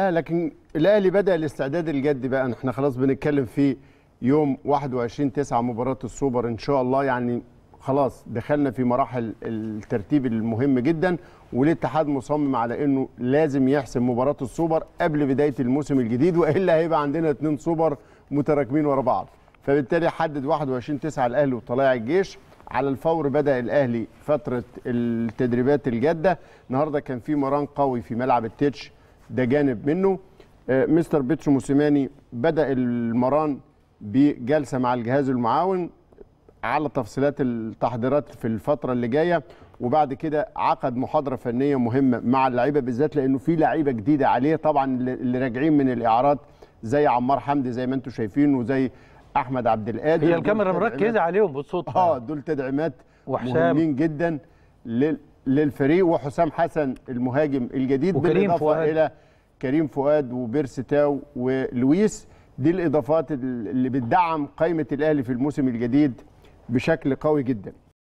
آه، لكن الاهلي بدا الاستعداد الجدي بقى احنا خلاص بنتكلم في يوم 21 9 مباراه السوبر ان شاء الله يعني خلاص دخلنا في مراحل الترتيب المهم جدا والاتحاد مصمم على انه لازم يحسم مباراه السوبر قبل بدايه الموسم الجديد والا هيبقى عندنا اثنين سوبر متراكمين ورا بعض فبالتالي حدد 21 9 الاهلي وطلائع الجيش على الفور بدا الاهلي فتره التدريبات الجاده النهارده كان في مران قوي في ملعب التتش ده جانب منه آه، مستر بيتشو موسيماني بدا المران بجلسه مع الجهاز المعاون على تفصيلات التحضيرات في الفتره اللي جايه وبعد كده عقد محاضره فنيه مهمه مع اللعيبه بالذات لانه في لعيبه جديده عليه طبعا اللي راجعين من الاعارات زي عمار حمدي زي ما انتم شايفين وزي احمد عبد القادر هي الكاميرا مركزه عليهم بالصوت اه دول تدعيمات وحسام مهمين جدا للفريق وحسام حسن المهاجم الجديد وكريم فؤاد الى كريم فؤاد وبيرس تاو ولويس دي الاضافات اللي بتدعم قائمه الاهلي في الموسم الجديد بشكل قوي جدا